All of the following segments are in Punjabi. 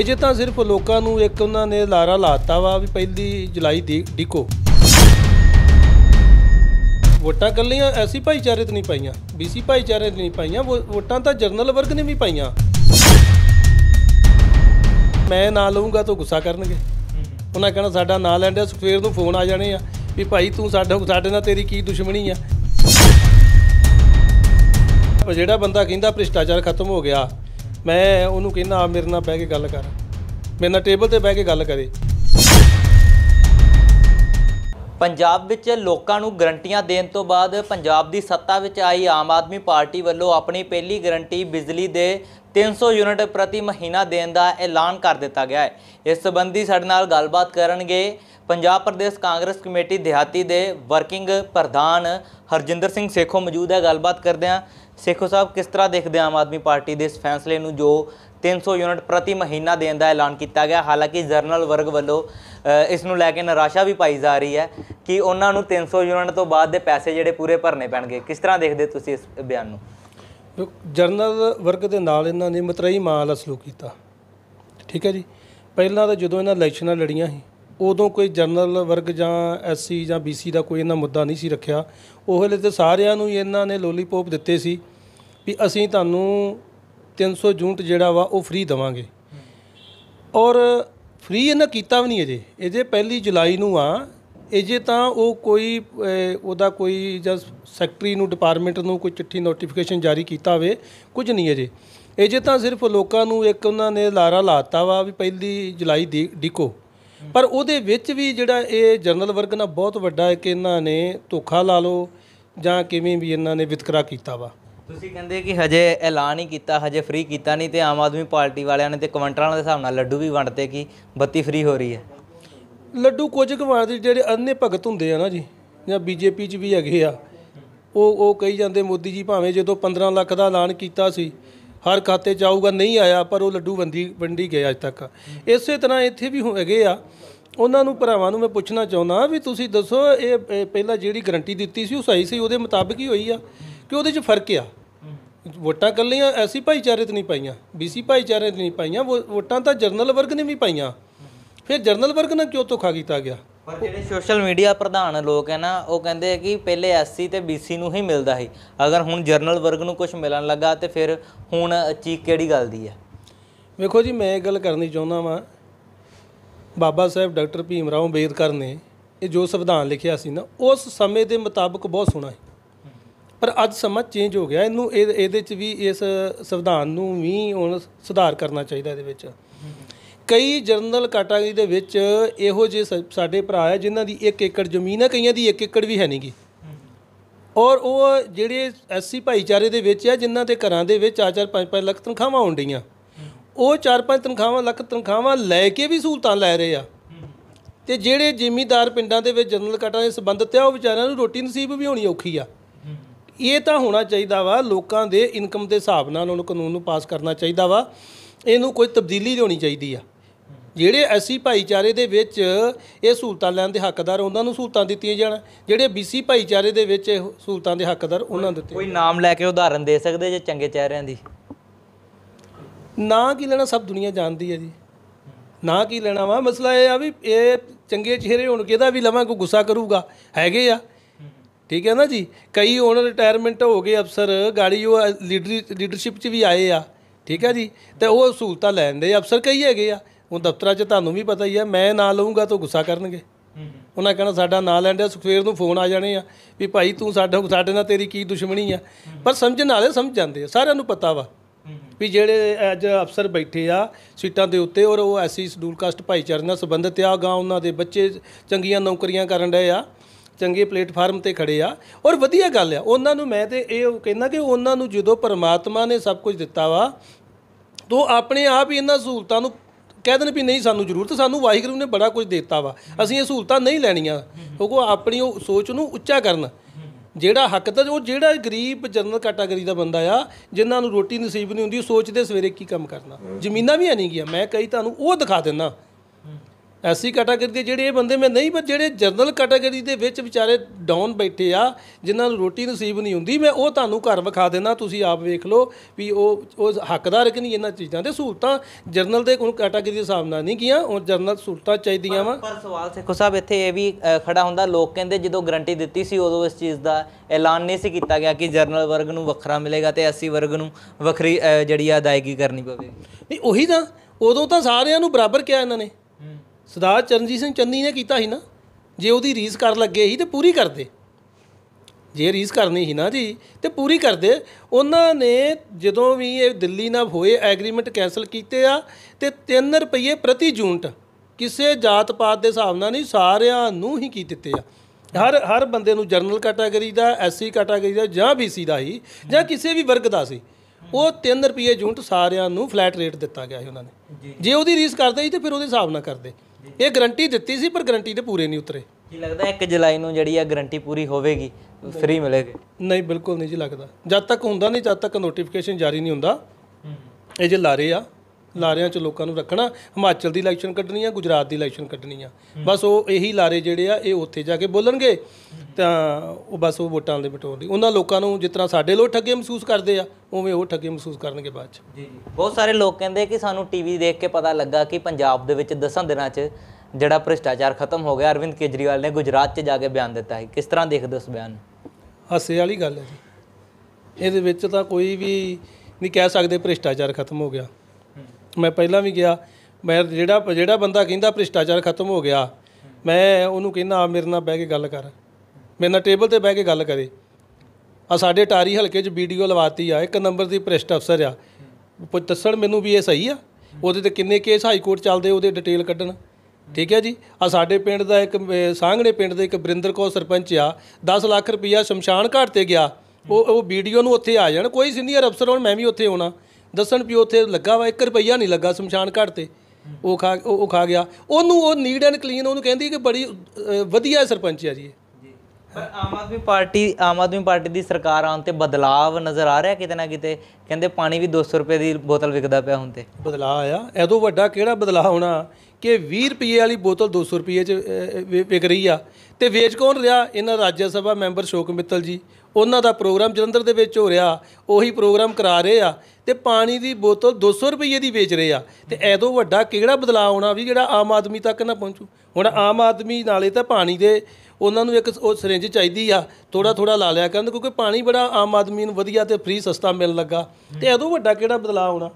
ਇਹ ਜੇ ਤਾਂ ਸਿਰਫ ਲੋਕਾਂ ਨੂੰ ਇੱਕ ਉਹਨਾਂ ਨੇ ਲਾਰਾ ਲਾਤਾ ਵਾ ਵੀ ਪਹਿਲੀ ਜੁਲਾਈ ਦੀ ਡਿਕੋ ਵੋਟਾਂ ਕੱਲੀਆਂ ਐਸੀ ਭਾਈਚਾਰੇ ਤੇ ਨਹੀਂ ਪਾਈਆਂ ਬੀਸੀ ਭਾਈਚਾਰੇ ਤੇ ਨਹੀਂ ਪਾਈਆਂ ਵੋਟਾਂ ਤਾਂ ਜਰਨਲ ਵਰਗ ਨੇ ਵੀ ਪਾਈਆਂ ਮੈਂ ਨਾ ਲਵਾਂਗਾ ਤਾਂ ਗੁੱਸਾ ਕਰਨਗੇ ਉਹਨਾਂ ਕਹਿੰਦਾ ਸਾਡਾ ਨਾਂ ਲੈਂਦੇ ਸਫੇਰ ਨੂੰ ਫੋਨ ਆ ਜਾਣੇ ਆ ਵੀ ਭਾਈ ਤੂੰ ਸਾਡੇ ਸਾਡੇ ਨਾਲ ਤੇਰੀ ਕੀ ਦੁਸ਼ਮਣੀ ਆ ਜਿਹੜਾ ਬੰਦਾ ਕਹਿੰਦਾ ਭ੍ਰਿਸ਼ਟਾਚਾਰ ਖਤਮ ਹੋ ਗਿਆ ਮੈਂ ਉਹਨੂੰ ਕਹਿੰਦਾ ਆ ਮੇਰੇ ਨਾਲ ਬਹਿ ਕੇ ਗੱਲ ਕਰ ਮੇਰੇ ਨਾਲ ਟੇਬਲ ਤੇ ਬਹਿ ਕੇ ਗੱਲ ਕਰੇ ਪੰਜਾਬ ਵਿੱਚ ਲੋਕਾਂ ਨੂੰ ਗਰੰਟੀਆਂ ਦੇਣ ਤੋਂ ਬਾਅਦ ਪੰਜਾਬ ਦੀ ਸੱਤਾ ਵਿੱਚ ਆਈ ਆਮ ਆਦਮੀ ਪਾਰਟੀ ਵੱਲੋਂ ਆਪਣੀ ਪਹਿਲੀ ਗਰੰਟੀ ਬਿਜਲੀ ਦੇ 300 ਯੂਨਿਟ ਪ੍ਰਤੀ ਮਹੀਨਾ ਦੇਣ ਦਾ ਐਲਾਨ ਕਰ ਦਿੱਤਾ ਗਿਆ ਹੈ ਇਸ ਸੰਬੰਧੀ ਸਾਡੇ ਨਾਲ ਗੱਲਬਾਤ ਕਰਨਗੇ ਪੰਜਾਬ ਪ੍ਰਦੇਸ਼ ਕਾਂਗਰਸ ਕਮੇਟੀ ਦਿਹਾਤੀ ਦੇ ਵਰਕਿੰਗ ਪ੍ਰਧਾਨ ਹਰਜਿੰਦਰ ਸਿੰਘ ਸੇਖੋ ਮੌਜੂਦ ਹੈ ਗੱਲਬਾਤ ਕਰਦੇ ਹਾਂ ਸੇਖੋ ਸਾਹਿਬ ਕਿਸ ਤਰ੍ਹਾਂ ਦੇਖਦੇ ਆਮ ਆਦਮੀ ਪਾਰਟੀ ਦੇ ਇਸ ਫੈਸਲੇ ਨੂੰ ਜੋ 300 ਯੂਨਿਟ ਪ੍ਰਤੀ ਮਹੀਨਾ ਦੇਣ ਦਾ ਐਲਾਨ ਕੀਤਾ ਗਿਆ ਹਾਲਾਂਕਿ ਜਰਨਲ ਵਰਗ ਵੱਲੋਂ ਇਸ ਨੂੰ ਲੈ ਕੇ ਨਿਰਾਸ਼ਾ ਵੀ ਪਾਈ ਜਾ ਰਹੀ ਹੈ ਕਿ ਉਹਨਾਂ ਨੂੰ 300 ਯੂਨਿਟ ਤੋਂ ਬਾਅਦ ਦੇ ਪੈਸੇ ਜਿਹੜੇ ਪੂਰੇ ਭਰਨੇ ਪੈਣਗੇ ਕਿਸ ਤਰ੍ਹਾਂ ਦੇਖਦੇ ਤੁਸੀਂ ਇਸ ਬਿਆਨ ਨੂੰ ਜਰਨਲ ਵਰਗ ਦੇ ਨਾਲ ਇਹਨਾਂ ਨੇ ਮਤਰਾਈ ਮਾਲ ਅਸਲੂ ਕੀਤਾ ਠੀਕ ਹੈ ਜੀ ਪਹਿਲਾਂ ਤਾਂ ਜਦੋਂ ਇਹਨਾਂ ਇਲੈਕਸ਼ਨਾਂ ਲੜੀਆਂ ਸੀ ਉਦੋਂ ਕੋਈ ਜਰਨਲ ਵਰਗ ਜਾਂ ਐਸਸੀ ਜਾਂ ਬੀਸੀ ਦਾ ਕੋਈ ਇਹਨਾਂ ਮੁੱਦਾ ਨਹੀਂ ਸੀ ਰੱਖਿਆ ਉਹ ਵੇਲੇ ਤੇ ਸਾਰਿਆਂ ਨੂੰ ਹੀ ਇਹਨਾਂ ਨੇ ਲੋਲੀਪੌਪ ਦਿੱਤੇ ਸੀ ਵੀ ਅਸੀਂ ਤੁਹਾਨੂੰ 300 ਯੂਨਿਟ ਜਿਹੜਾ ਵਾ ਉਹ ਫ੍ਰੀ ਦਵਾਂਗੇ ਔਰ ਫ੍ਰੀ ਇਹਨਾਂ ਕੀਤਾ ਵੀ ਨਹੀਂ ਅਜੇ ਇਹਦੇ ਪਹਿਲੀ ਜੁਲਾਈ ਨੂੰ ਆ ਇਹ ਜੇ ਤਾਂ ਉਹ ਕੋਈ ਉਹਦਾ ਕੋਈ ਜਸ ਸੈਕਟਰੀ ਨੂੰ ਡਿਪਾਰਟਮੈਂਟ ਨੂੰ ਕੋਈ ਚਿੱਠੀ ਨੋਟੀਫਿਕੇਸ਼ਨ ਜਾਰੀ ਕੀਤਾ ਹੋਵੇ ਕੁਝ ਨਹੀਂ ਅਜੇ ਇਹ ਜੇ ਤਾਂ ਸਿਰਫ ਲੋਕਾਂ ਨੂੰ ਇੱਕ ਉਹਨਾਂ ਨੇ ਲਾਰਾ ਲਾਤਾ ਵਾ ਵੀ ਪਹਿਲੀ ਜੁਲਾਈ ਦੀ ਡਿਕੋ ਪਰ ਉਹਦੇ ਵਿੱਚ ਵੀ ਜਿਹੜਾ ਇਹ ਜਨਰਲ ਵਰਗ ਨਾਲ ਬਹੁਤ ਵੱਡਾ ਹੈ ਕਿ ਇਹਨਾਂ ਨੇ ਧੋਖਾ ਲਾ ਲੋ ਜਾਂ ਕਿਵੇਂ ਵੀ ਇਹਨਾਂ ਨੇ ਵਿਤਕਰਾ ਕੀਤਾ ਵਾ ਤੁਸੀਂ ਕਹਿੰਦੇ ਕਿ ਹਜੇ ਐਲਾਨ ਹੀ ਕੀਤਾ ਹਜੇ ਫ੍ਰੀ ਕੀਤਾ ਨਹੀਂ ਤੇ ਆਮ ਆਦਮੀ ਪਾਰਟੀ ਵਾਲਿਆਂ ਨੇ ਤੇ ਕਮੈਂਟਰਾਂ ਦੇ ਹਿਸਾਬ ਨਾਲ ਲੱਡੂ ਵੀ ਵੰਡਤੇ ਕਿ ਬੱਤੀ ਫ੍ਰੀ ਹੋ ਰਹੀ ਹੈ ਲੱਡੂ ਕੁਝ ਕੁ ਦੇ ਜਿਹੜੇ ਅੰਨੇ ਭਗਤ ਹੁੰਦੇ ਆ ਨਾ ਜੀ ਜਾਂ ਬੀਜੇਪੀ 'ਚ ਵੀ ਹੈਗੇ ਆ ਉਹ ਉਹ ਕਹੀ ਜਾਂਦੇ ਮੋਦੀ ਜੀ ਭਾਵੇਂ ਜਦੋਂ 15 ਲੱਖ ਦਾ ਐਲਾਨ ਕੀਤਾ ਸੀ ਹਰ ਖਾਤੇ 'ਚ ਆਊਗਾ ਨਹੀਂ ਆਇਆ ਪਰ ਉਹ ਲੱਡੂ ਵੰਡੀ ਵੰਡੀ ਗਏ ਅੱਜ ਤੱਕ ਇਸੇ ਤਰ੍ਹਾਂ ਇੱਥੇ ਵੀ ਹੈਗੇ ਆ ਉਹਨਾਂ ਨੂੰ ਭਰਾਵਾਂ ਨੂੰ ਮੈਂ ਪੁੱਛਣਾ ਚਾਹੁੰਦਾ ਵੀ ਤੁਸੀਂ ਦੱਸੋ ਇਹ ਪਹਿਲਾਂ ਜਿਹੜੀ ਗਰੰਟੀ ਦਿੱਤੀ ਸੀ ਉਹ ਸਹੀ ਸੀ ਉਹਦੇ ਮੁਤਾਬਕ ਹੀ ਹੋਈ ਆ ਕਿ ਉਹਦੇ 'ਚ ਫਰਕ ਆ ਵੋਟਾਂ ਕੱਲੀਆਂ ਐਸੀ ਭਾਈਚਾਰੇ ਤੇ ਨਹੀਂ ਪਾਈਆਂ ਬੀਸੀ ਭਾਈਚਾਰੇ ਤੇ ਨਹੀਂ ਪਾਈਆਂ ਵੋਟਾਂ ਤਾਂ ਜਰਨਲ ਵਰਗ ਨੇ ਵੀ ਪਾਈਆਂ ਫਿਰ ਜਰਨਲ ਵਰਗ ਨਾਲ ਕਿਉਂ ਧੋਖਾ ਕੀਤਾ ਗਿਆ ਪਰ ਜਿਹੜੇ ਸੋਸ਼ਲ ਮੀਡੀਆ ਪ੍ਰਧਾਨ ਲੋਕ ਹੈ ਨਾ ਉਹ ਕਹਿੰਦੇ ਆ ਕਿ ਪਹਿਲੇ ਐਸਸੀ ਤੇ ਬੀਸੀ ਨੂੰ ਹੀ ਮਿਲਦਾ ਸੀ ਅਗਰ ਹੁਣ ਜਰਨਲ ਵਰਗ ਨੂੰ ਕੁਝ ਮਿਲਣ ਲੱਗਾ ਤੇ ਫਿਰ ਹੁਣ ਚੀਕ ਕਿਹੜੀ ਗੱਲ ਦੀ ਹੈ ਵੇਖੋ ਜੀ ਮੈਂ ਇਹ ਗੱਲ ਕਰਨੀ ਚਾਹੁੰਦਾ ਵਾਂ ਬਾਬਾ ਸਾਹਿਬ ਡਾਕਟਰ ਭੀਮ ਰਾਓ ਅੰਬੇਦਕਰ ਨੇ ਇਹ ਜੋ ਸੰਵਿਧਾਨ ਲਿਖਿਆ ਸੀ ਨਾ ਉਸ ਸਮੇਂ ਦੇ ਮੁਤਾਬਕ ਬਹੁਤ ਸੋਹਣਾ ਹੈ ਪਰ ਅੱਜ ਸਮਾਂ ਚੇਂਜ ਹੋ ਗਿਆ ਇਹਨੂੰ ਇਹਦੇ 'ਚ ਵੀ ਇਸ ਸੰਵਿਧਾਨ ਨੂੰ ਵੀ ਹੁਣ ਸੁਧਾਰ ਕਰਨਾ ਚਾਹੀਦਾ ਇਹਦੇ ਵਿੱਚ ਕਈ ਜਰਨਲ ਕੈਟਾਗਰੀ ਦੇ ਵਿੱਚ ਇਹੋ ਜਿਹੇ ਸਾਡੇ ਭਰਾ ਆ ਜਿਨ੍ਹਾਂ ਦੀ 1 ਏਕੜ ਜ਼ਮੀਨ ਆ ਕਈਆਂ ਦੀ 1 ਏਕੜ ਵੀ ਹੈ ਨਹੀਂਗੀ ਔਰ ਉਹ ਜਿਹੜੇ ਐਸਸੀ ਭਾਈਚਾਰੇ ਦੇ ਵਿੱਚ ਆ ਜਿਨ੍ਹਾਂ ਦੇ ਘਰਾਂ ਦੇ ਵਿੱਚ ਆਚਰ 5-5 ਲੱਖ ਤਨਖਾਹਾਂ ਹੁੰਦੀਆਂ ਉਹ 4-5 ਤਨਖਾਹਾਂ ਲੱਖ ਤਨਖਾਹਾਂ ਲੈ ਕੇ ਵੀ ਸਹੂਲਤਾਂ ਲੈ ਰਹੇ ਆ ਤੇ ਜਿਹੜੇ ਜ਼ਿਮੀਦਾਰ ਪਿੰਡਾਂ ਦੇ ਵਿੱਚ ਜਨਰਲ ਕਟਾ ਦੇ ਸੰਬੰਧਤ ਆ ਉਹ ਵਿਚਾਰਿਆਂ ਨੂੰ ਰੋਟੀ ਨਸੀਬ ਵੀ ਹੋਣੀ ਔਖੀ ਆ ਇਹ ਤਾਂ ਹੋਣਾ ਚਾਹੀਦਾ ਵਾ ਲੋਕਾਂ ਦੇ ਇਨਕਮ ਦੇ ਹਿਸਾਬ ਨਾਲ ਉਹਨੂੰ ਕਾਨੂੰਨ ਨੂੰ ਪਾਸ ਕਰਨਾ ਚਾਹੀਦਾ ਵਾ ਇਹਨੂੰ ਕੋਈ ਤਬਦੀਲੀ ਲਿਆਉਣੀ ਚਾਹੀਦੀ ਆ ਜਿਹੜੇ ਐਸੀ ਭਾਈਚਾਰੇ ਦੇ ਵਿੱਚ ਇਹ ਸਹੂਲਤਾਂ ਲੈਣ ਦੇ ਹੱਕਦਾਰ ਉਹਨਾਂ ਨੂੰ ਸਹੂਲਤਾਂ ਦਿੱਤੀਆਂ ਜਾਣ ਜਿਹੜੇ ਬੀਸੀ ਭਾਈਚਾਰੇ ਦੇ ਵਿੱਚ ਇਹ ਸਹੂਲਤਾਂ ਦੇ ਹੱਕਦਾਰ ਉਹਨਾਂ ਨੂੰ ਦਿੱਤੀਆਂ ਕੋਈ ਨਾਮ ਲੈ ਕੇ ਉਦਾਹਰਨ ਦੇ ਸਕਦੇ ਜੇ ਚੰਗੇ ਚਿਹਰਿਆਂ ਦੀ ਨਾਂ ਕੀ ਲੈਣਾ ਸਭ ਦੁਨੀਆ ਜਾਣਦੀ ਹੈ ਜੀ ਨਾਂ ਕੀ ਲੈਣਾ ਵਾ ਮਸਲਾ ਇਹ ਆ ਵੀ ਇਹ ਚੰਗੇ ਚਿਹਰੇ ਹੁਣ ਕਿਹਦਾ ਵੀ ਲਵਾਂ ਕੋ ਗੁੱਸਾ ਕਰੂਗਾ ਹੈਗੇ ਆ ਠੀਕ ਹੈ ਨਾ ਜੀ ਕਈ ਹੁਣ ਰਿਟਾਇਰਮੈਂਟ ਹੋ ਗਏ ਅਫਸਰ ਗਾੜੀ ਉਹ ਲੀਡਰਸ਼ਿਪ 'ਚ ਵੀ ਆਏ ਆ ਠੀਕ ਹੈ ਜੀ ਤੇ ਉਹ ਸਹੂਲਤਾਂ ਦੇ ਅਫਸਰ ਕਈ ਹੈਗੇ ਆ ਹੁਣ ਦਫ਼ਤਰਾਂ 'ਚ ਤੁਹਾਨੂੰ ਵੀ ਪਤਾ ਹੀ ਆ ਮੈਂ ਨਾਂ ਲਵਾਂਗਾ ਤਾਂ ਗੁੱਸਾ ਕਰਨਗੇ ਉਹਨਾਂ ਕਹਿੰਦਾ ਸਾਡਾ ਨਾਂ ਲੈਂਦੇ ਸੁਖਵੀਰ ਨੂੰ ਫੋਨ ਆ ਜਾਣੇ ਆ ਵੀ ਭਾਈ ਤੂੰ ਸਾਡਾ ਸਾਡੇ ਨਾਲ ਤੇਰੀ ਕੀ ਦੁਸ਼ਮਣੀ ਆ ਪਰ ਸਮਝਣ ਵਾਲੇ ਸਮਝ ਜਾਂਦੇ ਆ ਸਾਰਿਆਂ ਨੂੰ ਪਤਾ ਵਾ ਵੀ ਜਿਹੜੇ ਅੱਜ ਅਫਸਰ ਬੈਠੇ ਆ ਸੀਟਾਂ ਦੇ ਉੱਤੇ ਔਰ ਉਹ ਐਸੀ ਸ਼ਡਿਊਲ ਕਾਸਟ ਭਾਈਚਾਰੇ ਨਾਲ ਸੰਬੰਧਿਤ ਆ ਗਾਂ ਉਹਨਾਂ ਦੇ ਬੱਚੇ ਚੰਗੀਆਂ ਨੌਕਰੀਆਂ ਕਰਨ ਰਹੇ ਆ ਚੰਗੇ ਪਲੇਟਫਾਰਮ ਤੇ ਖੜੇ ਆ ਔਰ ਵਧੀਆ ਗੱਲ ਆ ਉਹਨਾਂ ਨੂੰ ਮੈਂ ਤੇ ਇਹ ਕਹਿੰਦਾ ਕਿ ਉਹਨਾਂ ਨੂੰ ਜਦੋਂ ਪਰਮਾਤਮਾ ਨੇ ਸਭ ਕੁਝ ਦਿੱਤਾ ਵਾ ਤੋ ਆਪਣੇ ਆਪ ਹੀ ਇਹਨਾਂ ਸਹੂਲਤਾਂ ਨੂੰ ਕਹਿ ਦੇਣ ਵੀ ਨਹੀਂ ਸਾਨੂੰ ਜ਼ਰੂਰਤ ਸਾਨੂੰ ਵਾਹਿਗੁਰੂ ਨੇ ਬੜਾ ਕੁਝ ਦਿੱਤਾ ਵਾ ਅਸੀਂ ਇਹ ਸਹੂਲਤਾਂ ਨਹੀਂ ਲੈਣੀਆਂ ਉਹ ਆਪਣੀ ਉਹ ਸੋਚ ਨੂੰ ਉੱਚਾ ਕਰਨ ਜਿਹੜਾ ਹੱਕ ਤਾਂ ਉਹ ਜਿਹੜਾ ਗਰੀਬ ਜਨਰਲ ਕੈਟਾਗਰੀ ਦਾ ਬੰਦਾ ਆ ਜਿਨ੍ਹਾਂ ਨੂੰ ਰੋਟੀ ਨਸੀਬ ਨਹੀਂ ਹੁੰਦੀ ਸੋਚਦੇ ਸਵੇਰੇ ਕੀ ਕੰਮ ਕਰਨਾ ਜ਼ਮੀਨਾਂ ਵੀ ਨਹੀਂ ਗਿਆ ਮੈਂ ਕਹੀ ਤੁਹਾਨੂੰ ਉਹ ਦਿਖਾ ਦਿੰਦਾ ਐਸੀ ਕੈਟਾਗਰੀ ਦੇ ਜਿਹੜੇ ਇਹ ਬੰਦੇ ਮੈਂ ਨਹੀਂ ਪਰ ਜਿਹੜੇ ਜਨਰਲ ਕੈਟਾਗਰੀ ਦੇ ਵਿੱਚ ਵਿਚਾਰੇ ਡਾਊਨ ਬੈਠੇ ਆ ਜਿਨ੍ਹਾਂ ਨੂੰ ਰੋਟੀ ਨਸੀਬ ਨਹੀਂ ਹੁੰਦੀ ਮੈਂ ਉਹ ਤੁਹਾਨੂੰ ਘਰ ਵਿਖਾ ਦੇਣਾ ਤੁਸੀਂ ਆਪ ਵੇਖ ਲਓ ਵੀ ਉਹ ਉਹ ਹੱਕਦਾਰ ਕਿ ਨਹੀਂ ਇਹਨਾਂ ਚੀਜ਼ਾਂ ਦੇ ਸਹੂਲਤਾਂ ਜਨਰਲ ਦੇ ਕੋਈ ਕੈਟਾਗਰੀ ਦੇ ਹਿਸਾਬ ਨਾਲ ਨਹੀਂ ਗਿਆ ਉਹ ਜਨਰਲ ਸਹੂਲਤਾਂ ਚਾਹੀਦੀਆਂ ਵਾ ਪਰ ਸਵਾਲ ਸੇਖੋ ਸਾਹਿਬ ਇੱਥੇ ਇਹ ਵੀ ਖੜਾ ਹੁੰਦਾ ਲੋਕ ਕਹਿੰਦੇ ਜਦੋਂ ਗਰੰਟੀ ਦਿੱਤੀ ਸੀ ਉਦੋਂ ਇਸ ਚੀਜ਼ ਦਾ ਐਲਾਨ ਨਹੀਂ ਸੀ ਕੀਤਾ ਗਿਆ ਕਿ ਜਨਰਲ ਵਰਗ ਨੂੰ ਵੱਖਰਾ ਮਿਲੇਗਾ ਤੇ ਐਸਸੀ ਵਰਗ ਨੂੰ ਵੱਖਰੀ ਜਿਹੜੀ ਅਦਾਇਗੀ ਕਰਨੀ ਪਵੇਗੀ ਨਹੀਂ ਉਹੀ ਤਾਂ ਉਦੋਂ ਤਾਂ ਸਾਰਿਆਂ ਨੂੰ ਬਰਾਬਰ ਕਿਹਾ ਇਹਨਾਂ ਨੇ ਸਰਦਾਰ ਚਰਨਜੀਤ ਸਿੰਘ ਚੰਨੀ ਨੇ ਕੀਤਾ ਸੀ ਨਾ ਜੇ ਉਹਦੀ ਰੀਸ ਕਰ ਲੱਗੇ ਸੀ ਤੇ ਪੂਰੀ ਕਰਦੇ ਜੇ ਰੀਸ ਕਰਨੀ ਸੀ ਨਾ ਜੀ ਤੇ ਪੂਰੀ ਕਰਦੇ ਉਹਨਾਂ ਨੇ ਜਦੋਂ ਵੀ ਇਹ ਦਿੱਲੀ ਨਾਲ ਹੋਏ ਐਗਰੀਮੈਂਟ ਕੈਨਸਲ ਕੀਤੇ ਆ ਤੇ 3 ਰੁਪਏ ਪ੍ਰਤੀ ਯੂਨਿਟ ਕਿਸੇ ਜਾਤ ਪਾਤ ਦੇ ਹਿਸਾਬ ਨਾਲ ਨਹੀਂ ਸਾਰਿਆਂ ਨੂੰ ਹੀ ਕੀ ਦਿੱਤੇ ਆ ਹਰ ਹਰ ਬੰਦੇ ਨੂੰ ਜਨਰਲ ਕੈਟਾਗਰੀ ਦਾ ਐਸਸੀ ਕੈਟਾਗਰੀ ਦਾ ਜਾਂ ਬੀਸੀ ਦਾ ਹੀ ਜਾਂ ਕਿਸੇ ਵੀ ਵਰਗ ਦਾ ਸੀ ਉਹ 3 ਰੁਪਏ ਯੂਨਿਟ ਸਾਰਿਆਂ ਨੂੰ ਫਲੈਟ ਰੇਟ ਦਿੱਤਾ ਗਿਆ ਸੀ ਉਹਨਾਂ ਨੇ ਜੇ ਉਹਦੀ ਰੀਸ ਕਰਦੇ ਸੀ ਤੇ ਫਿਰ ਉਹਦੇ ਹਿਸਾਬ ਨਾਲ ਕਰਦੇ ਇਹ ਗਰੰਟੀ ਦਿੱਤੀ ਸੀ ਪਰ ਗਰੰਟੀ ਤੇ ਪੂਰੇ ਨਹੀਂ ਉਤਰੇ ਕੀ ਲੱਗਦਾ 1 ਜੁਲਾਈ ਨੂੰ ਜਿਹੜੀ ਆ ਗਰੰਟੀ ਪੂਰੀ ਹੋਵੇਗੀ ਫ੍ਰੀ ਮਿਲੇਗੀ ਨਹੀਂ ਬਿਲਕੁਲ ਨਹੀਂ ਜੀ ਲੱਗਦਾ ਜਦ ਤੱਕ ਹੁੰਦਾ ਨਹੀਂ ਜਦ ਤੱਕ ਨੋਟੀਫਿਕੇਸ਼ਨ ਜਾਰੀ ਨਹੀਂ ਹੁੰਦਾ ਇਹ ਜੇ ਲਾਰੇ ਆ ਲਾਰਿਆਂ 'ਚ ਲੋਕਾਂ ਨੂੰ ਰੱਖਣਾ ਹਿਮਾਚਲ ਦੀ ਇਲੈਕਸ਼ਨ ਕੱਢਣੀ ਆ ਗੁਜਰਾਤ ਦੀ ਇਲੈਕਸ਼ਨ ਕੱਢਣੀ ਆ ਬਸ ਉਹ ਇਹੀ ਲਾਰੇ ਜਿਹੜੇ ਆ ਇਹ ਉੱਥੇ ਜਾ ਕੇ ਬੋਲਣਗੇ ਤਾਂ ਉਹ ਬਸ ਉਹ ਵੋਟਾਂ ਦੇ ਬਟੋਰ ਦੀ ਉਹਨਾਂ ਲੋਕਾਂ ਨੂੰ ਜਿਸ ਤਰ੍ਹਾਂ ਸਾਡੇ ਲੋਕ ਠੱਗੇ ਮਹਿਸੂਸ ਕਰਦੇ ਆ ਉਵੇਂ ਉਹ ਠੱਗੇ ਮਹਿਸੂਸ ਕਰਨਗੇ ਬਾਅਦ 'ਚ ਜੀ ਜੀ ਬਹੁਤ ਸਾਰੇ ਲੋਕ ਕਹਿੰਦੇ ਕਿ ਸਾਨੂੰ ਟੀਵੀ ਦੇਖ ਕੇ ਪਤਾ ਲੱਗਾ ਕਿ ਪੰਜਾਬ ਦੇ ਵਿੱਚ ਦਸਾਂ ਦਿਨਾਂ 'ਚ ਜਿਹੜਾ ਭ੍ਰਿਸ਼ਟਾਚਾਰ ਖਤਮ ਹੋ ਗਿਆ ਅਰਵਿੰਦ ਕੇਜਰੀਵਾਲ ਨੇ ਗੁਜਰਾਤ 'ਚ ਜਾ ਕੇ ਬਿਆਨ ਦਿੱਤਾ ਹੈ ਕਿਸ ਤਰ੍ਹਾਂ ਦੇਖਦੇ ਉਸ ਬਿਆਨ ਹਾਸੇ ਵਾਲੀ ਗੱਲ ਹੈ ਜੀ ਇਹਦੇ ਵਿੱਚ ਤਾਂ ਕੋਈ ਵੀ ਨਹੀਂ ਕਹਿ ਸਕਦੇ ਭ੍ਰਿਸ਼ਟਾਚਾਰ ਖਤਮ ਹੋ ਗਿਆ ਮੈਂ ਪਹਿਲਾਂ ਵੀ ਗਿਆ ਮੈਂ ਜਿਹੜਾ ਜਿਹੜਾ ਬੰਦਾ ਕਹਿੰਦਾ ਭ੍ਰਿਸ਼ਟਾਚਾਰ ਖਤਮ ਹੋ ਗਿਆ ਮੈਂ ਉਹਨੂੰ ਕਹਿੰਦਾ ਆ ਮੇਰੇ ਨਾਲ ਬਹਿ ਕੇ ਗੱਲ ਕਰ ਮੇਰੇ ਨਾਲ ਟੇਬਲ ਤੇ ਬਹਿ ਕੇ ਗੱਲ ਕਰੇ ਆ ਸਾਡੇ ਟਾਰੀ ਹਲਕੇ 'ਚ ਵੀਡੀਓ ਲਵਾਤੀ ਆ ਇੱਕ ਨੰਬਰ ਦੀ ਭ੍ਰਿਸ਼ਟ ਅਫਸਰ ਆ ਦੱਸਣ ਮੈਨੂੰ ਵੀ ਇਹ ਸਹੀ ਆ ਉਹਦੇ ਤੇ ਕਿੰਨੇ ਕੇਸ ਹਾਈ ਕੋਰਟ ਚੱਲਦੇ ਉਹਦੇ ਡਿਟੇਲ ਕੱਢਣ ਠੀਕ ਹੈ ਜੀ ਆ ਸਾਡੇ ਪਿੰਡ ਦਾ ਇੱਕ ਸਾਂਗਣੇ ਪਿੰਡ ਦੇ ਇੱਕ ਬਰਿੰਦਰ ਕੋ ਸਰਪੰਚ ਆ 10 ਲੱਖ ਰੁਪਇਆ ਸ਼ਮਸ਼ਾਨ ਘਾਟ ਤੇ ਗਿਆ ਉਹ ਉਹ ਵੀਡੀਓ ਨੂੰ ਉੱਥੇ ਆ ਜਾਣ ਕੋਈ ਸੀਨੀਅਰ ਅਫਸਰ ਹੋਣ ਮੈਂ ਵੀ ਉੱਥੇ ਹੋਣਾ ਦੱਸਣ ਵੀ ਉੱਥੇ ਲੱਗਾ ਵਾ 1 ਰੁਪਈਆ ਨਹੀਂ ਲੱਗਾ ਸ਼ਮਸ਼ਾਨ ਘਾਟ ਤੇ ਉਹ ਖਾ ਉਹ ਖਾ ਗਿਆ ਉਹਨੂੰ ਉਹ ਨੀਡ ਐਂਡ ਕਲੀਨ ਉਹਨੂੰ ਕਹਿੰਦੀ ਕਿ ਬੜੀ ਵਧੀਆ ਸਰਪੰਚ ਆ ਜੀ ਪਰ ਆਮ ਆਦਮੀ ਪਾਰਟੀ ਆਮ ਆਦਮੀ ਪਾਰਟੀ ਦੀ ਸਰਕਾਰ ਆਉਣ ਤੇ ਬਦਲਾਅ ਨਜ਼ਰ ਆ ਰਿਹਾ ਕਿਤੇ ਨਾ ਕਿਤੇ ਕਹਿੰਦੇ ਪਾਣੀ ਵੀ 200 ਰੁਪਏ ਦੀ ਬੋਤਲ ਵਿਕਦਾ ਪਿਆ ਹੁਣ ਤੇ ਬਦਲਾਅ ਆਇਆ ਐਦੋਂ ਵੱਡਾ ਕਿਹੜਾ ਬਦਲਾਅ ਹੋਣਾ ਕਿ 20 ਰੁਪਏ ਵਾਲੀ ਬੋਤਲ 200 ਰੁਪਏ 'ਚ ਵਿਕ ਰਹੀ ਆ ਤੇ ਵੇਚ ਕੌਣ ਰਿਹਾ ਇਹਨਾਂ ਰਾਜ ਸਭਾ ਮੈਂਬਰ ਸ਼ੋਕ ਮਿੱਤਲ ਜੀ ਉਹਨਾਂ ਦਾ ਪ੍ਰੋਗਰਾਮ ਜਲੰਧਰ ਦੇ ਵਿੱਚ ਹੋ ਰਿਹਾ ਉਹੀ ਪ੍ਰੋਗਰਾਮ ਕਰਾ ਰਹੇ ਆ ਤੇ ਪਾਣੀ ਦੀ ਬੋਤਲ 200 ਰੁਪਏ ਦੀ ਵੇਚ ਰਹੇ ਆ ਤੇ ਐਦੋਂ ਵੱਡਾ ਕਿਹੜਾ ਬਦਲਾਅ ਆਉਣਾ ਵੀ ਜਿਹੜਾ ਆਮ ਆਦਮੀ ਤੱਕ ਨਾ ਪਹੁੰਚੂ ਹੁਣ ਆਮ ਆਦਮੀ ਨਾਲੇ ਤਾਂ ਪਾਣੀ ਦੇ ਉਹਨਾਂ ਨੂੰ ਇੱਕ ਉਹ ਸਿਰਿੰਜ ਚਾਹੀਦੀ ਆ ਥੋੜਾ ਥੋੜਾ ਲਾ ਲਿਆ ਕਰਨ ਕਿਉਂਕਿ ਪਾਣੀ ਬੜਾ ਆਮ ਆਦਮੀ ਨੂੰ ਵਧੀਆ ਤੇ ਫ੍ਰੀ ਸਸਤਾ ਮਿਲਣ ਲੱਗਾ ਤੇ ਐਦੋਂ ਵੱਡਾ ਕਿਹੜਾ ਬਦਲਾਅ ਆਉਣਾ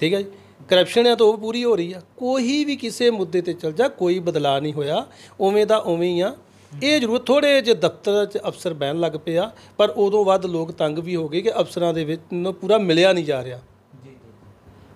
ਠੀਕ ਹੈ ਜੀ ਕਰਪਸ਼ਨ ਆ ਤਾਂ ਉਹ ਪੂਰੀ ਹੋ ਰਹੀ ਆ ਕੋਈ ਵੀ ਕਿਸੇ ਮੁੱਦੇ ਤੇ ਚੱਲ ਜਾ ਕੋਈ ਬਦਲਾਅ ਨਹੀਂ ਹੋਇਆ ਉਵੇਂ ਦਾ ਉਵੇਂ ਹੀ ਆ ਇਹ ਜ਼ਰੂਰ ਥੋੜੇ ਜਿਹੇ ਦਫ਼ਤਰ 'ਚ ਅਫਸਰ ਬਹਿਣ ਲੱਗ ਪਏ ਆ ਪਰ ਉਦੋਂ ਵੱਧ ਲੋਕ ਤੰਗ ਵੀ ਹੋ ਗਏ ਕਿ ਅਫਸਰਾਂ ਦੇ ਵਿੱਚ ਨੂੰ ਪੂਰਾ ਮਿਲਿਆ ਨਹੀਂ ਜਾ ਰਿਹਾ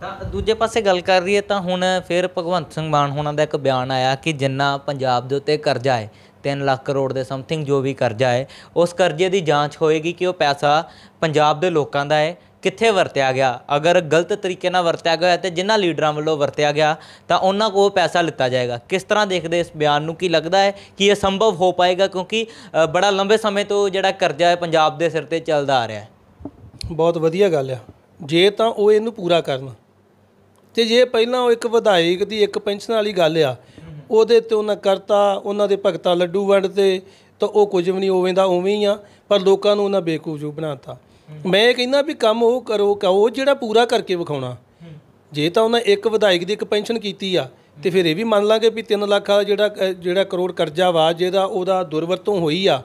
ਤਾਂ ਦੂਜੇ ਪਾਸੇ ਗੱਲ ਕਰ ਰਹੀਏ ਤਾਂ ਹੁਣ ਫਿਰ ਭਗਵੰਤ ਸਿੰਘ ਮਾਨ ਹੋਣਾ ਦਾ ਇੱਕ ਬਿਆਨ ਆਇਆ ਕਿ ਜਿੰਨਾ ਪੰਜਾਬ ਦੇ ਉੱਤੇ ਕਰਜ਼ਾ ਹੈ 3 ਲੱਖ ਕਰੋੜ ਦੇ ਸਮਥਿੰਗ ਜੋ ਵੀ ਕਰਜ਼ਾ ਹੈ ਉਸ ਕਰਜ਼ੇ ਦੀ ਜਾਂਚ ਹੋਏਗੀ ਕਿ ਉਹ ਪੈਸਾ ਪੰਜਾਬ ਦੇ ਲੋਕਾਂ ਦਾ ਹੈ ਕਿੱਥੇ ਵਰਤਿਆ ਗਿਆ ਅਗਰ ਗਲਤ ਤਰੀਕੇ ਨਾਲ ਵਰਤਿਆ ਗਿਆ ਤੇ ਜਿਨ੍ਹਾਂ ਲੀਡਰਾਂ ਵੱਲੋਂ ਵਰਤਿਆ ਗਿਆ ਤਾਂ ਉਹਨਾਂ ਕੋਲ ਪੈਸਾ ਲਿੱਤਾ ਜਾਏਗਾ ਕਿਸ ਤਰ੍ਹਾਂ ਦੇਖਦੇ ਇਸ ਬਿਆਨ ਨੂੰ ਕੀ ਲੱਗਦਾ ਹੈ ਕਿ ਇਹ ਸੰਭਵ ਹੋ ਪਾਏਗਾ ਕਿਉਂਕਿ ਬੜਾ ਲੰਬੇ ਸਮੇਂ ਤੋਂ ਜਿਹੜਾ ਕਰਜ਼ਾ ਹੈ ਪੰਜਾਬ ਦੇ ਸਿਰ ਤੇ ਚੱਲਦਾ ਆ ਰਿਹਾ ਹੈ ਬਹੁਤ ਵਧੀਆ ਗੱਲ ਆ ਜੇ ਤਾਂ ਉਹ ਇਹਨੂੰ ਪੂਰਾ ਕਰਨ ਤੇ ਜੇ ਪਹਿਲਾਂ ਉਹ ਇੱਕ ਵਿਧਾਇਕ ਦੀ ਇੱਕ ਪੈਨਸ਼ਨ ਵਾਲੀ ਗੱਲ ਆ ਉਹਦੇ ਤੇ ਉਹਨਾਂ ਕਰਤਾ ਉਹਨਾਂ ਦੇ ਭਗਤਾ ਲੱਡੂ ਵੰਡ ਤੇ ਤਾਂ ਉਹ ਕੁਝ ਵੀ ਨਹੀਂ ਉਵੇਂ ਦਾ ਉਵੇਂ ਹੀ ਆ ਪਰ ਲੋਕਾਂ ਨੂੰ ਉਹਨਾਂ ਬੇਕੂਫ ਬਣਾਤਾ ਮੈਂ ਕਹਿੰਦਾ ਵੀ ਕੰਮ ਉਹ ਕਰੋ ਕਹੋ ਜਿਹੜਾ ਪੂਰਾ ਕਰਕੇ ਵਿਖਾਉਣਾ ਜੇ ਤਾਂ ਉਹਨਾਂ ਇੱਕ ਵਿਧਾਇਕ ਦੀ ਇੱਕ ਪੈਨਸ਼ਨ ਕੀਤੀ ਆ ਤੇ ਫਿਰ ਇਹ ਵੀ ਮੰਨ ਲਾਂਗੇ ਵੀ 3 ਲੱਖ ਦਾ ਜਿਹੜਾ ਜਿਹੜਾ ਕਰੋੜ ਕਰਜ਼ਾ ਵਾ ਜਿਹਦਾ ਉਹਦਾ ਦੁਰਵਰਤੋਂ ਹੋਈ ਆ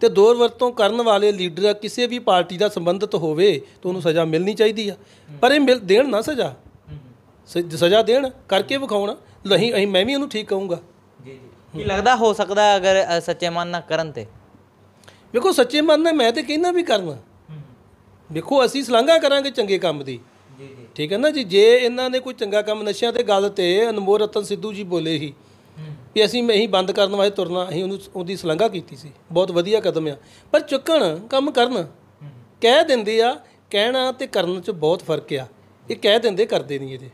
ਤੇ ਦੁਰਵਰਤੋਂ ਕਰਨ ਵਾਲੇ ਲੀਡਰ ਕਿਸੇ ਵੀ ਪਾਰਟੀ ਦਾ ਸੰਬੰਧਿਤ ਹੋਵੇ ਤਾਂ ਉਹਨੂੰ ਸਜ਼ਾ ਮਿਲਣੀ ਚਾਹੀਦੀ ਆ ਪਰ ਇਹ ਮਿਲ ਦੇਣ ਨਾ ਸਜ਼ਾ ਸਜ਼ਾ ਦੇਣ ਕਰਕੇ ਵਿਖਾਉਣਾ ਨਹੀਂ ਅਸੀਂ ਮੈਂ ਵੀ ਇਹਨੂੰ ਠੀਕ ਕਹੂੰਗਾ ਜੀ ਜੀ ਕੀ ਲੱਗਦਾ ਹੋ ਸਕਦਾ ਅਗਰ ਸੱਚੇ ਮਨ ਨਾਲ ਕਰਨ ਤੇ ਵੇਖੋ ਸੱਚੇ ਮਨ ਨਾਲ ਮੈਂ ਤੇ ਕਹਿੰਦਾ ਵੀ ਕਰਨਾ ਵੇਖੋ ਅਸੀਂ ਸਲਾਹਾਂ ਕਰਾਂਗੇ ਚੰਗੇ ਕੰਮ ਦੀ ਜੀ ਜੀ ਠੀਕ ਹੈ ਨਾ ਜੀ ਜੇ ਇਹਨਾਂ ਨੇ ਕੋਈ ਚੰਗਾ ਕੰਮ ਨਸ਼ਿਆਂ ਤੇ ਗੱਲ ਤੇ ਅਨਮੋਲ ਰਤਨ ਸਿੱਧੂ ਜੀ ਬੋਲੇ ਸੀ ਵੀ ਅਸੀਂ ਹੀ ਬੰਦ ਕਰਨ ਵਾਸਤੇ ਤੁਰਨਾ ਅਸੀਂ ਉਹਨੂੰ ਉਹਦੀ ਸਲਾਹਾਂ ਕੀਤੀ ਸੀ ਬਹੁਤ ਵਧੀਆ ਕਦਮ ਆ ਪਰ ਚੁੱਕਣ ਕੰਮ ਕਰਨ ਕਹਿ ਦਿੰਦੇ ਆ ਕਹਿਣਾ ਤੇ ਕਰਨ 'ਚ ਬਹੁਤ ਫਰਕ ਆ ਇਹ ਕਹਿ ਦਿੰਦੇ ਕਰਦੇ ਨਹੀਂ ਇਹਦੇ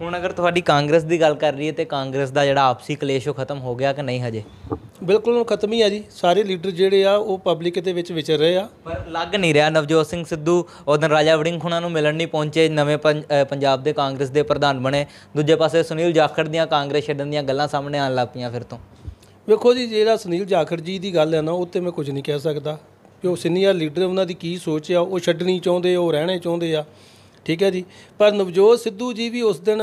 ਹੁਣ ਅਗਰ ਤੁਹਾਡੀ ਕਾਂਗਰਸ ਦੀ ਗੱਲ ਕਰ ਰਹੀਏ ਤੇ ਕਾਂਗਰਸ ਦਾ ਜਿਹੜਾ ਆਪਸੀ ਕਲੇਸ਼ ਉਹ ਖਤਮ ਹੋ ਗਿਆ ਕਿ ਨਹੀਂ ਹਜੇ ਬਿਲਕੁਲ ਉਹ ਖਤਮ ਹੀ ਆ ਜੀ ਸਾਰੇ ਲੀਡਰ ਜਿਹੜੇ ਆ ਉਹ ਪਬਲਿਕ ਦੇ ਵਿੱਚ ਵਿਚਰ ਰਹੇ ਆ ਪਰ ਲੱਗ ਨਹੀਂ ਰਿਹਾ ਨਵਜੋਤ ਸਿੰਘ ਸਿੱਧੂ ਉਦੋਂ ਰਾਜਾ ਵੜਿੰਗ ਖੁਣਾ ਨੂੰ ਮਿਲਣ ਨਹੀਂ ਪਹੁੰਚੇ ਨਵੇਂ ਪੰਜਾਬ ਦੇ ਕਾਂਗਰਸ ਦੇ ਪ੍ਰਧਾਨ ਬਣੇ ਦੂਜੇ ਪਾਸੇ ਸੁਨੀਲ ਜਾਖੜ ਦੀਆਂ ਕਾਂਗਰਸ ਛੱਡਣ ਦੀਆਂ ਗੱਲਾਂ ਸਾਹਮਣੇ ਆਣ ਲੱਗ ਪਈਆਂ ਫਿਰ ਤੋਂ ਵੇਖੋ ਜੀ ਜਿਹੜਾ ਸੁਨੀਲ ਜਾਖੜ ਜੀ ਦੀ ਗੱਲ ਹੈ ਨਾ ਉੱਤੇ ਮੈਂ ਕੁਝ ਨਹੀਂ ਕਹਿ ਸਕਦਾ ਕਿ ਉਹ ਸੀਨੀਅਰ ਲੀਡਰ ਉਹਨਾਂ ਦੀ ਕੀ ਸੋਚ ਆ ਉਹ ਛੱਡਣੀ ਚਾਹੁੰਦੇ ਉਹ ਰਹਿਣੇ ਚਾਹੁੰਦੇ ਆ ਠੀਕ ਹੈ ਜੀ ਪਰ ਨਵਜੋਤ ਸਿੱਧੂ ਜੀ ਵੀ ਉਸ ਦਿਨ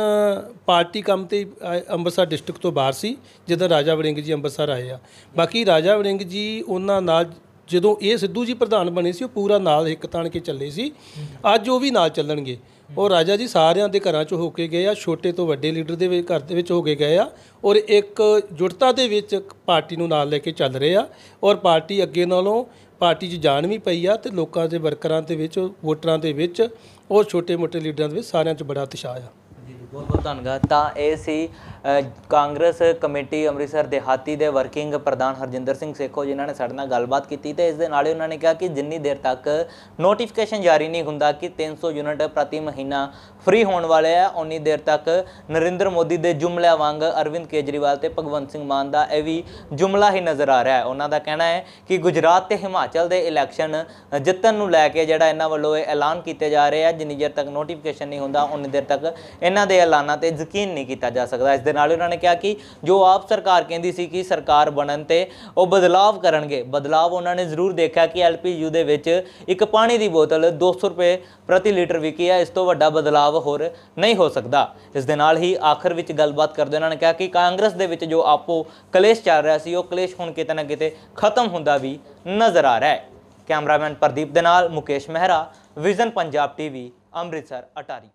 ਪਾਰਟੀ ਕੰਮ ਤੇ ਅੰਮ੍ਰਿਤਸਰ ਡਿਸਟ੍ਰਿਕਟ ਤੋਂ ਬਾਹਰ ਸੀ ਜਦੋਂ ਰਾਜਾ ਵੜਿੰਗ ਜੀ ਅੰਮ੍ਰਿਤਸਰ ਆਏ ਆ ਬਾਕੀ ਰਾਜਾ ਵੜਿੰਗ ਜੀ ਉਹਨਾਂ ਨਾਲ ਜਦੋਂ ਇਹ ਸਿੱਧੂ ਜੀ ਪ੍ਰਧਾਨ ਬਣੇ ਸੀ ਉਹ ਪੂਰਾ ਨਾਲ ਇੱਕ ਤਾਣ ਕੇ ਚੱਲੇ ਸੀ ਅੱਜ ਉਹ ਵੀ ਨਾਲ ਚੱਲਣਗੇ ਉਹ ਰਾਜਾ ਜੀ ਸਾਰਿਆਂ ਦੇ ਘਰਾਂ 'ਚ ਹੋ ਕੇ ਗਏ ਆ ਛੋਟੇ ਤੋਂ ਵੱਡੇ ਲੀਡਰ ਦੇ ਘਰ ਦੇ ਵਿੱਚ ਹੋ ਕੇ ਗਏ ਆ ਔਰ ਇੱਕ ਜੁੜਤਾ ਦੇ ਵਿੱਚ ਪਾਰਟੀ ਨੂੰ ਨਾਲ ਲੈ ਕੇ ਚੱਲ ਰਹੇ ਆ ਔਰ ਪਾਰਟੀ ਅੱਗੇ ਨਾਲੋਂ ਪਾਰਟੀ 'ਚ ਜਾਣ ਵੀ ਪਈ ਆ ਤੇ ਲੋਕਾਂ ਦੇ ਵਰਕਰਾਂ ਦੇ ਵਿੱਚ ਵੋਟਰਾਂ ਦੇ ਵਿੱਚ ਉਹ ਛੋਟੇ-ਮੋਟੇ ਲੀਡਰਾਂ ਦੇ ਵਿੱਚ ਸਾਰਿਆਂ 'ਚ ਬੜਾ ਉਤਸ਼ਾਹ ਆ ਬਹੁਤ ਬਹੁਤ ਧੰਨਵਾਦ ਤਾਂ ਇਹ ਸੀ ਕਾਂਗਰਸ ਕਮੇਟੀ ਅੰਮ੍ਰਿਤਸਰ ਦੇਹਾਤੀ ਦੇ ਵਰਕਿੰਗ ਪ੍ਰਧਾਨ ਹਰਜਿੰਦਰ ਸਿੰਘ ਸੇਖੋ ਜਿਨ੍ਹਾਂ ਨੇ ਸਾਡੇ ਨਾਲ ਗੱਲਬਾਤ ਕੀਤੀ ਤੇ ਇਸ ਦੇ ਨਾਲ ਹੀ ਉਹਨਾਂ ਨੇ ਕਿਹਾ ਕਿ ਜਿੰਨੀ ਦੇਰ ਤੱਕ ਨੋਟੀਫਿਕੇਸ਼ਨ ਜਾਰੀ ਨਹੀਂ ਹੁੰਦਾ ਕਿ 300 ਯੂਨਿਟ ਪ੍ਰਤੀ ਮਹੀਨਾ ਫ੍ਰੀ ਹੋਣ ਵਾਲੇ ਆ ਉਨੀ ਦੇਰ ਤੱਕ ਨਰਿੰਦਰ ਮੋਦੀ ਦੇ ਜੁਮਲਿਆਂ ਵਾਂਗ ਅਰਵਿੰਦ ਕੇਜਰੀਵਾਲ ਤੇ ਭਗਵੰਤ ਸਿੰਘ ਮਾਨ ਦਾ ਇਹ ਵੀ ਜੁਮਲਾ ਹੀ ਨਜ਼ਰ ਆ ਰਿਹਾ ਹੈ ਉਹਨਾਂ ਦਾ ਕਹਿਣਾ ਹੈ ਕਿ ਗੁਜਰਾਤ ਤੇ ਹਿਮਾਚਲ ਦੇ ਇਲੈਕਸ਼ਨ ਜਿੱਤਣ ਨੂੰ ਲੈ ਕੇ ਜਿਹੜਾ ਇਹਨਾਂ ਵੱਲੋਂ ਇਹ ਐਲਾਨ ਕੀਤੇ ਜਾ ਰਹੇ ਆ ਜਿੰਨੀ ਦੇਰ ਤੱਕ ਨੋਟੀਫਿਕੇਸ਼ਨ ਨਹੀਂ ਹੁੰਦਾ ਉਨੀ ਦੇਰ ਤੱਕ ਇਹਨਾਂ ਦੇ ਐਲਾਨਾਂ ਤੇ ਯਕੀਨ ਨਹੀਂ ਕੀਤਾ ਜਾ ਸਕਦਾ ਇਸ ਦੇ ਨਾਲ ਉਹਨਾਂ ਨੇ ਕਿਹਾ ਕਿ ਜੋ ਆਪ ਸਰਕਾਰ ਕਹਿੰਦੀ ਸੀ ਕਿ ਸਰਕਾਰ ਬਣਨ ਤੇ ਉਹ ਬਦਲਾਵ ਕਰਨਗੇ ਬਦਲਾਵ ਉਹਨਾਂ ਨੇ ਜ਼ਰੂਰ ਦੇਖਿਆ ਕਿ ਐਲਪੀਯੂ ਦੇ ਵਿੱਚ ਇੱਕ ਪਾਣੀ ਦੀ ਬੋਤਲ 200 ਰੁਪਏ ਪ੍ਰਤੀ ਲੀਟਰ ਵਿਕੀ ਹੈ ਇਸ ਤੋਂ ਵੱਡਾ ਬਦਲਾਵ ਹੋਰ ਨਹੀਂ ਹੋ ਸਕਦਾ ਇਸ ਦੇ ਨਾਲ ਹੀ ਆਖਰ ਵਿੱਚ ਗੱਲਬਾਤ ਕਰਦੇ ਉਹਨਾਂ ਨੇ ਕਿਹਾ ਕਿ ਕਾਂਗਰਸ ਦੇ ਵਿੱਚ ਜੋ ਆਪੋ ਕਲੇਸ਼ ਚੱਲ ਰਿਹਾ ਸੀ ਉਹ ਕਲੇਸ਼ ਹੁਣ ਕਿਤੇ ਨਾ ਕਿਤੇ ਖਤਮ ਹੁੰਦਾ ਵੀ ਨਜ਼ਰ ਆ ਰਿਹਾ ਹੈ ਕੈਮਰਾਮੈਨ ਪ੍ਰਦੀਪ ਦੇ ਨਾਲ ਮੁਕੇਸ਼ ਮਹਿਰਾ ਵਿਜ਼ਨ ਪੰਜਾਬ ਟੀਵੀ ਅੰਮ੍ਰਿਤਸਰ ਅਟਾਰੀ